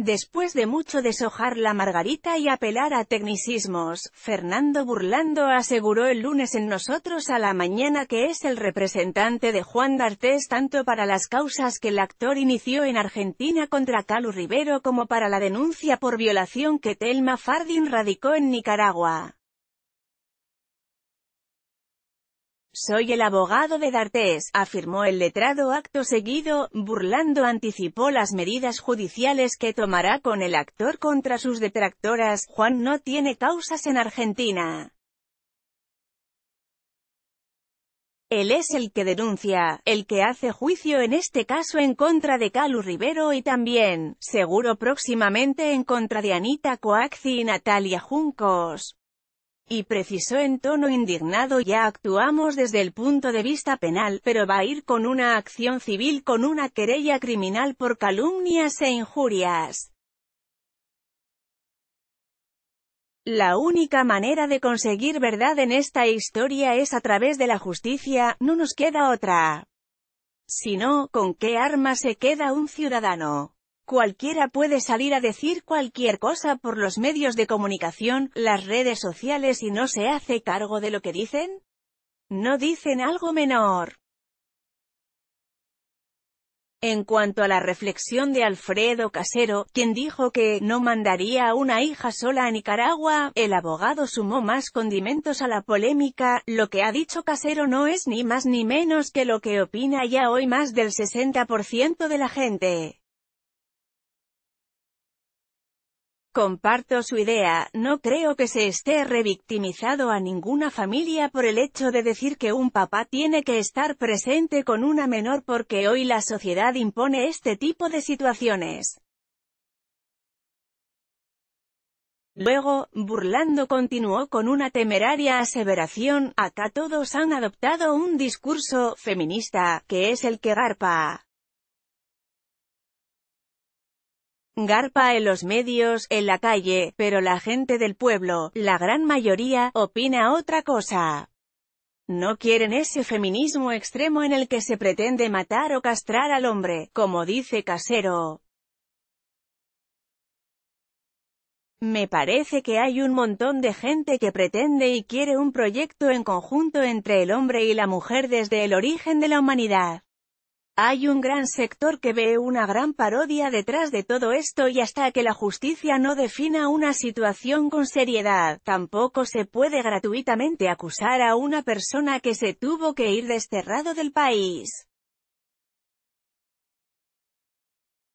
Después de mucho deshojar la margarita y apelar a tecnicismos, Fernando Burlando aseguró el lunes en Nosotros a la Mañana que es el representante de Juan D'Artés tanto para las causas que el actor inició en Argentina contra Calu Rivero como para la denuncia por violación que Telma Fardin radicó en Nicaragua. Soy el abogado de D'Artés, afirmó el letrado acto seguido, burlando anticipó las medidas judiciales que tomará con el actor contra sus detractoras, Juan no tiene causas en Argentina. Él es el que denuncia, el que hace juicio en este caso en contra de Calu Rivero y también, seguro próximamente en contra de Anita Coaxi y Natalia Juncos y precisó en tono indignado ya actuamos desde el punto de vista penal, pero va a ir con una acción civil con una querella criminal por calumnias e injurias. La única manera de conseguir verdad en esta historia es a través de la justicia, no nos queda otra. Si no, ¿con qué arma se queda un ciudadano? Cualquiera puede salir a decir cualquier cosa por los medios de comunicación, las redes sociales y no se hace cargo de lo que dicen. No dicen algo menor. En cuanto a la reflexión de Alfredo Casero, quien dijo que no mandaría a una hija sola a Nicaragua, el abogado sumó más condimentos a la polémica, lo que ha dicho Casero no es ni más ni menos que lo que opina ya hoy más del 60% de la gente. Comparto su idea, no creo que se esté revictimizado a ninguna familia por el hecho de decir que un papá tiene que estar presente con una menor porque hoy la sociedad impone este tipo de situaciones. Luego, burlando continuó con una temeraria aseveración, acá todos han adoptado un discurso feminista, que es el que garpa. Garpa en los medios, en la calle, pero la gente del pueblo, la gran mayoría, opina otra cosa. No quieren ese feminismo extremo en el que se pretende matar o castrar al hombre, como dice Casero. Me parece que hay un montón de gente que pretende y quiere un proyecto en conjunto entre el hombre y la mujer desde el origen de la humanidad. Hay un gran sector que ve una gran parodia detrás de todo esto y hasta que la justicia no defina una situación con seriedad, tampoco se puede gratuitamente acusar a una persona que se tuvo que ir desterrado del país.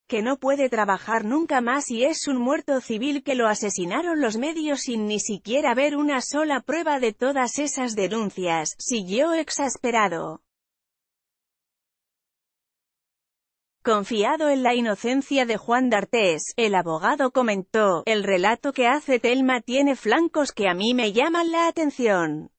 que no puede trabajar nunca más y es un muerto civil que lo asesinaron los medios sin ni siquiera ver una sola prueba de todas esas denuncias, siguió exasperado. Confiado en la inocencia de Juan D'Artés, el abogado comentó, el relato que hace Telma tiene flancos que a mí me llaman la atención.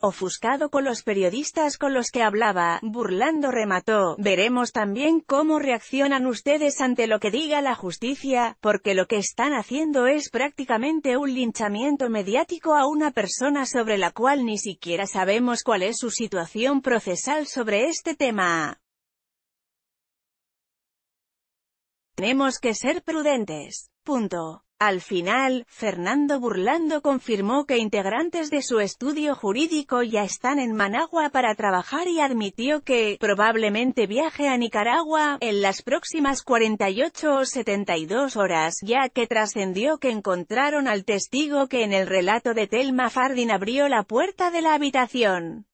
Ofuscado con los periodistas con los que hablaba, burlando remató, veremos también cómo reaccionan ustedes ante lo que diga la justicia, porque lo que están haciendo es prácticamente un linchamiento mediático a una persona sobre la cual ni siquiera sabemos cuál es su situación procesal sobre este tema. Tenemos que ser prudentes. Punto. Al final, Fernando Burlando confirmó que integrantes de su estudio jurídico ya están en Managua para trabajar y admitió que, probablemente viaje a Nicaragua, en las próximas 48 o 72 horas, ya que trascendió que encontraron al testigo que en el relato de Telma Fardin abrió la puerta de la habitación.